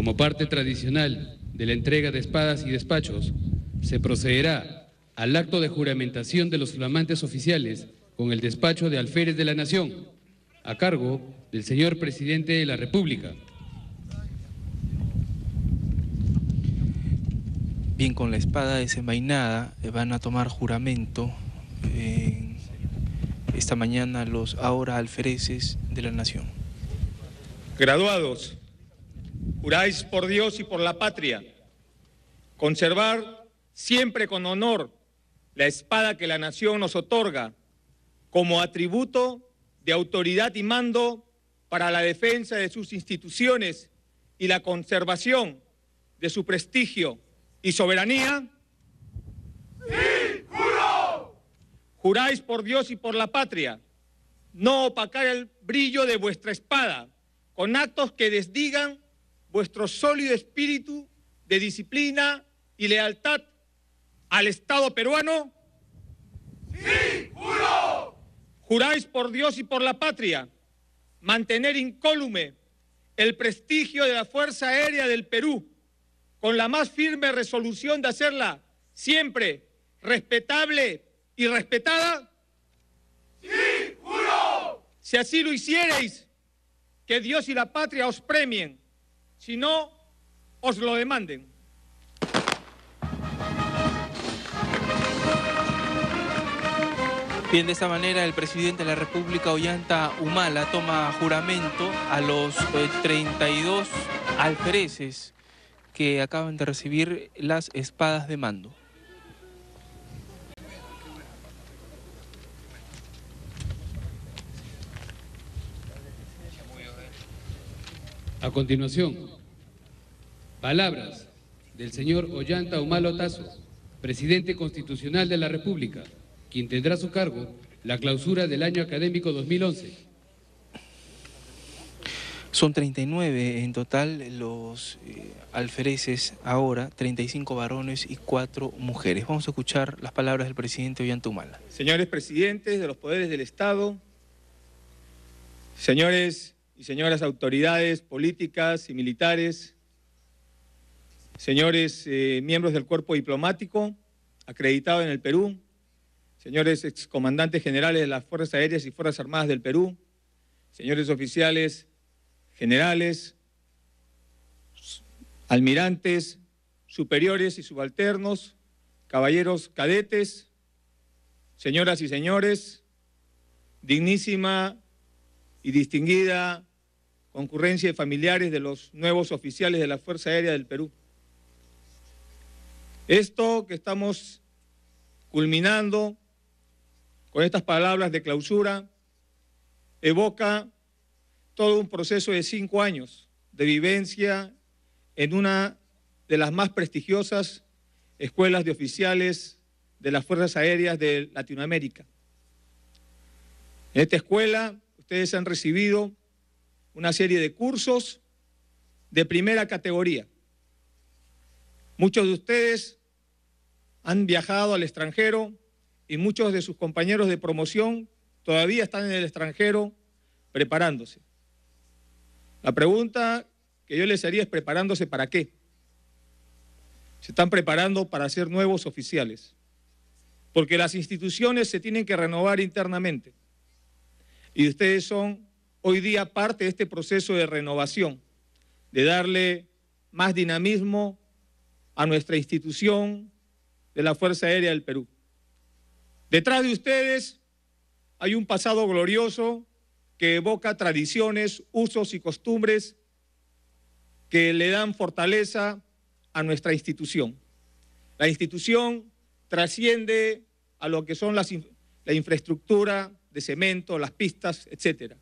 Como parte tradicional de la entrega de espadas y despachos, se procederá al acto de juramentación de los flamantes oficiales con el despacho de alférez de la Nación, a cargo del señor Presidente de la República. Bien, con la espada desenvainada eh, van a tomar juramento eh, esta mañana los ahora alfereces de la Nación. Graduados, Juráis por Dios y por la patria conservar siempre con honor la espada que la nación nos otorga como atributo de autoridad y mando para la defensa de sus instituciones y la conservación de su prestigio y soberanía? ¡Sí, juro! Juráis por Dios y por la patria no opacar el brillo de vuestra espada con actos que desdigan vuestro sólido espíritu de disciplina y lealtad al Estado peruano? Sí, juro. ¿Juráis por Dios y por la patria mantener incólume el prestigio de la Fuerza Aérea del Perú con la más firme resolución de hacerla siempre respetable y respetada? Sí, juro. Si así lo hiciereis, que Dios y la patria os premien si no, os lo demanden. Bien, de esta manera el presidente de la República, Ollanta Humala, toma juramento a los 32 eh, alfereces que acaban de recibir las espadas de mando. A continuación, Palabras del señor Ollanta Humalo Tazo, presidente constitucional de la República, quien tendrá a su cargo la clausura del año académico 2011. Son 39 en total los eh, alfereces ahora, 35 varones y 4 mujeres. Vamos a escuchar las palabras del presidente Ollanta Humala. Señores presidentes de los poderes del Estado, señores y señoras autoridades políticas y militares, señores eh, miembros del cuerpo diplomático acreditado en el Perú, señores excomandantes generales de las Fuerzas Aéreas y Fuerzas Armadas del Perú, señores oficiales generales, almirantes, superiores y subalternos, caballeros cadetes, señoras y señores, dignísima y distinguida concurrencia de familiares de los nuevos oficiales de la Fuerza Aérea del Perú. Esto que estamos culminando con estas palabras de clausura evoca todo un proceso de cinco años de vivencia en una de las más prestigiosas escuelas de oficiales de las Fuerzas Aéreas de Latinoamérica. En esta escuela ustedes han recibido una serie de cursos de primera categoría. Muchos de ustedes han viajado al extranjero y muchos de sus compañeros de promoción todavía están en el extranjero preparándose. La pregunta que yo les haría es preparándose para qué. Se están preparando para ser nuevos oficiales, porque las instituciones se tienen que renovar internamente y ustedes son hoy día parte de este proceso de renovación, de darle más dinamismo a nuestra institución, de la Fuerza Aérea del Perú. Detrás de ustedes hay un pasado glorioso que evoca tradiciones, usos y costumbres que le dan fortaleza a nuestra institución. La institución trasciende a lo que son la infraestructura de cemento, las pistas, etc.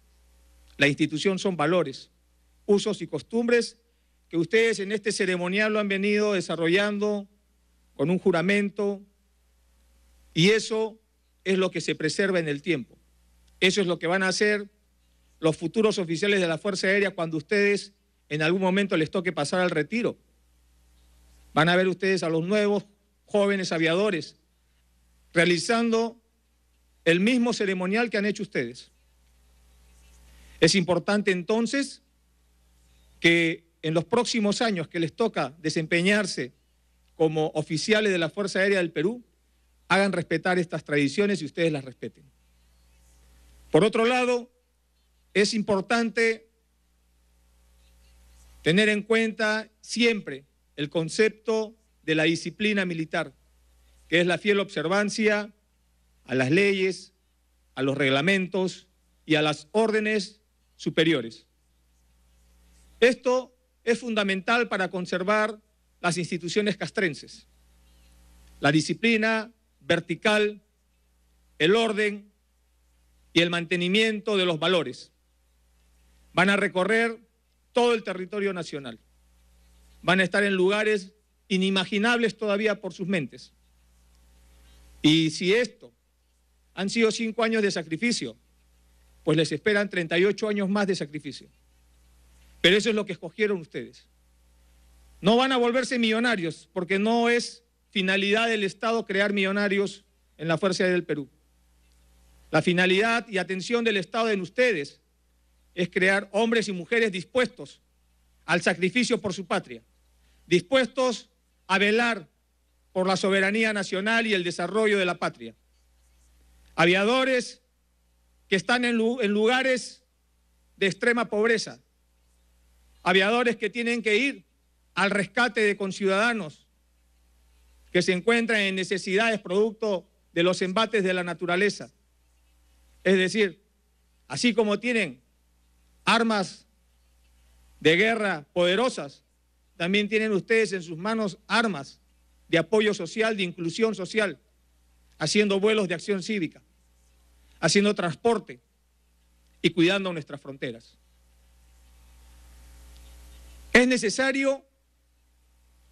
La institución son valores, usos y costumbres que ustedes en este ceremonial lo han venido desarrollando con un juramento, y eso es lo que se preserva en el tiempo. Eso es lo que van a hacer los futuros oficiales de la Fuerza Aérea cuando ustedes en algún momento les toque pasar al retiro. Van a ver ustedes a los nuevos jóvenes aviadores realizando el mismo ceremonial que han hecho ustedes. Es importante entonces que en los próximos años que les toca desempeñarse como oficiales de la Fuerza Aérea del Perú, hagan respetar estas tradiciones y ustedes las respeten. Por otro lado, es importante tener en cuenta siempre el concepto de la disciplina militar, que es la fiel observancia a las leyes, a los reglamentos y a las órdenes superiores. Esto es fundamental para conservar las instituciones castrenses. La disciplina vertical, el orden y el mantenimiento de los valores. Van a recorrer todo el territorio nacional. Van a estar en lugares inimaginables todavía por sus mentes. Y si esto han sido cinco años de sacrificio, pues les esperan 38 años más de sacrificio. Pero eso es lo que escogieron ustedes. No van a volverse millonarios, porque no es finalidad del Estado crear millonarios en la Fuerza del Perú. La finalidad y atención del Estado en ustedes es crear hombres y mujeres dispuestos al sacrificio por su patria, dispuestos a velar por la soberanía nacional y el desarrollo de la patria. Aviadores que están en, lugares de extrema pobreza, aviadores que tienen que ir al rescate de conciudadanos que se encuentran en necesidades producto de los embates de la naturaleza. Es decir, así como tienen armas de guerra poderosas, también tienen ustedes en sus manos armas de apoyo social, de inclusión social, haciendo vuelos de acción cívica, haciendo transporte y cuidando nuestras fronteras. Es necesario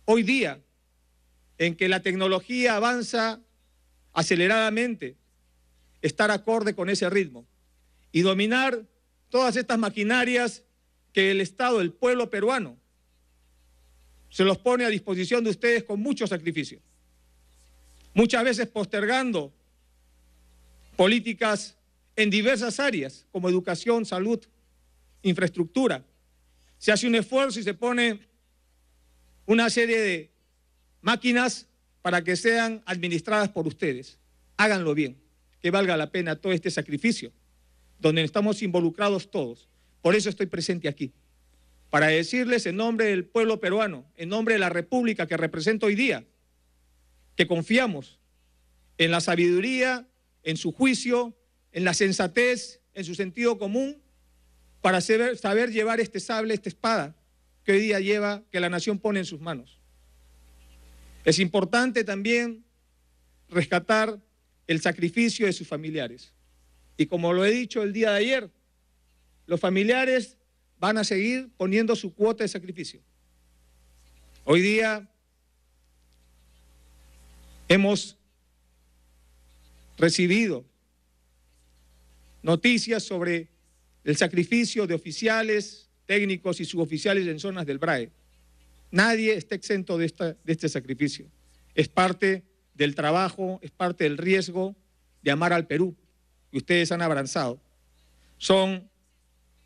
Hoy día, en que la tecnología avanza aceleradamente, estar acorde con ese ritmo y dominar todas estas maquinarias que el Estado, el pueblo peruano, se los pone a disposición de ustedes con mucho sacrificio, muchas veces postergando políticas en diversas áreas, como educación, salud, infraestructura. Se hace un esfuerzo y se pone una serie de máquinas para que sean administradas por ustedes. Háganlo bien, que valga la pena todo este sacrificio, donde estamos involucrados todos. Por eso estoy presente aquí, para decirles en nombre del pueblo peruano, en nombre de la República que represento hoy día, que confiamos en la sabiduría, en su juicio, en la sensatez, en su sentido común, para saber, llevar este sable, esta espada, que hoy día lleva, que la nación pone en sus manos. Es importante también rescatar el sacrificio de sus familiares. Y como lo he dicho el día de ayer, los familiares van a seguir poniendo su cuota de sacrificio. Hoy día hemos recibido noticias sobre el sacrificio de oficiales, técnicos y suboficiales en zonas del BRAE. Nadie está exento de, esta, de este sacrificio. Es parte del trabajo, es parte del riesgo de amar al Perú, que ustedes han abrazado. Son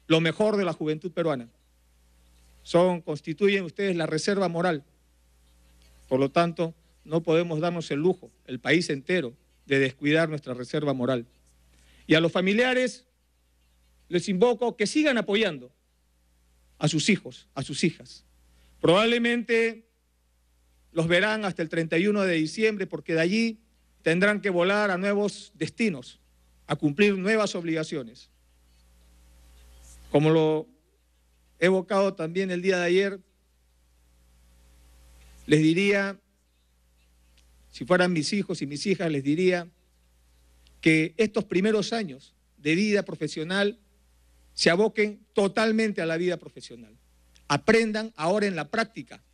lo mejor de la juventud peruana. Son, constituyen ustedes la reserva moral. Por lo tanto, no podemos darnos el lujo, el país entero, de descuidar nuestra reserva moral. Y a los familiares les invoco que sigan apoyando, a sus hijos, a sus hijas. Probablemente los verán hasta el 31 de diciembre porque de allí tendrán que volar a nuevos destinos, a cumplir nuevas obligaciones. Como lo he evocado también el día de ayer, les diría, si fueran mis hijos y mis hijas, les diría que estos primeros años de vida profesional se aboquen totalmente a la vida profesional. Aprendan ahora en la práctica,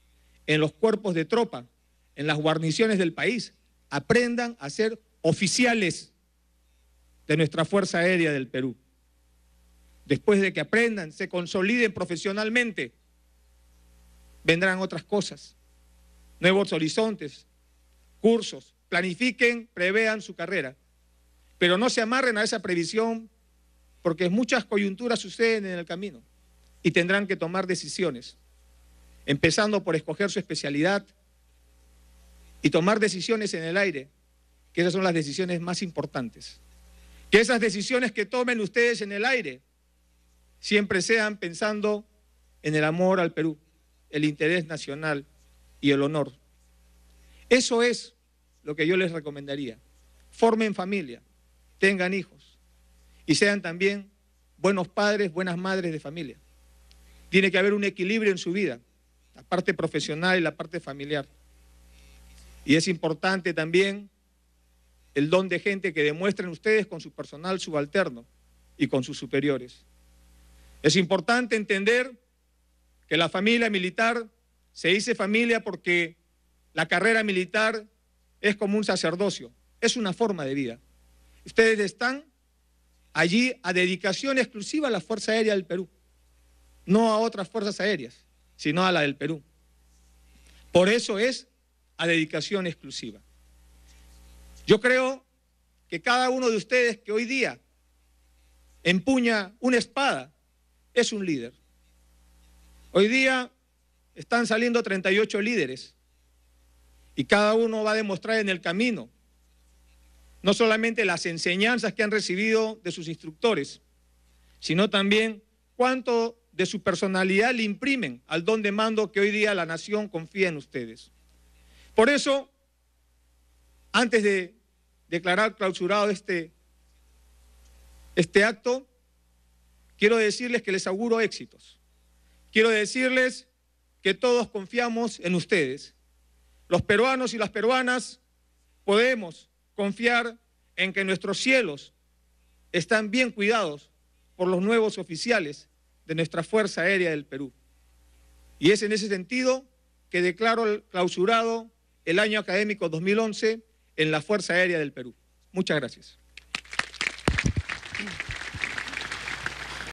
en los cuerpos de tropa, en las guarniciones del país. Aprendan a ser oficiales de nuestra Fuerza Aérea del Perú. Después de que aprendan, se consoliden profesionalmente, vendrán otras cosas, nuevos horizontes, cursos. Planifiquen, prevean su carrera, pero no se amarren a esa previsión porque muchas coyunturas suceden en el camino y tendrán que tomar decisiones, empezando por escoger su especialidad y tomar decisiones en el aire, que esas son las decisiones más importantes. Que esas decisiones que tomen ustedes en el aire siempre sean pensando en el amor al Perú, el interés nacional y el honor. Eso es lo que yo les recomendaría. Formen familia, tengan hijos y sean también buenos padres, buenas madres de familia. Tiene que haber un equilibrio en su vida, la parte profesional y la parte familiar. Y es importante también el don de gente que demuestren ustedes con su personal subalterno y con sus superiores. Es importante entender que la familia militar se dice familia porque la carrera militar es como un sacerdocio, es una forma de vida. Ustedes están allí a dedicación exclusiva a la Fuerza Aérea del Perú, no a otras fuerzas aéreas, sino a la del Perú. Por eso es a dedicación exclusiva. Yo creo que cada uno de ustedes que hoy día empuña una espada es un líder. Hoy día están saliendo 38 líderes y cada uno va a demostrar en el camino no solamente las enseñanzas que han recibido de sus instructores, sino también cuánto de su personalidad le imprimen al don de mando que hoy día la nación confía en ustedes. Por eso, antes de declarar clausurado este, este acto, quiero decirles que les auguro éxitos. Quiero decirles que todos confiamos en ustedes. Los peruanos y las peruanas podemos confiar en que nuestros cielos están bien cuidados por los nuevos oficiales de nuestra Fuerza Aérea del Perú. Y es en ese sentido que declaro clausurado el año académico 2011 en la Fuerza Aérea del Perú. Muchas gracias.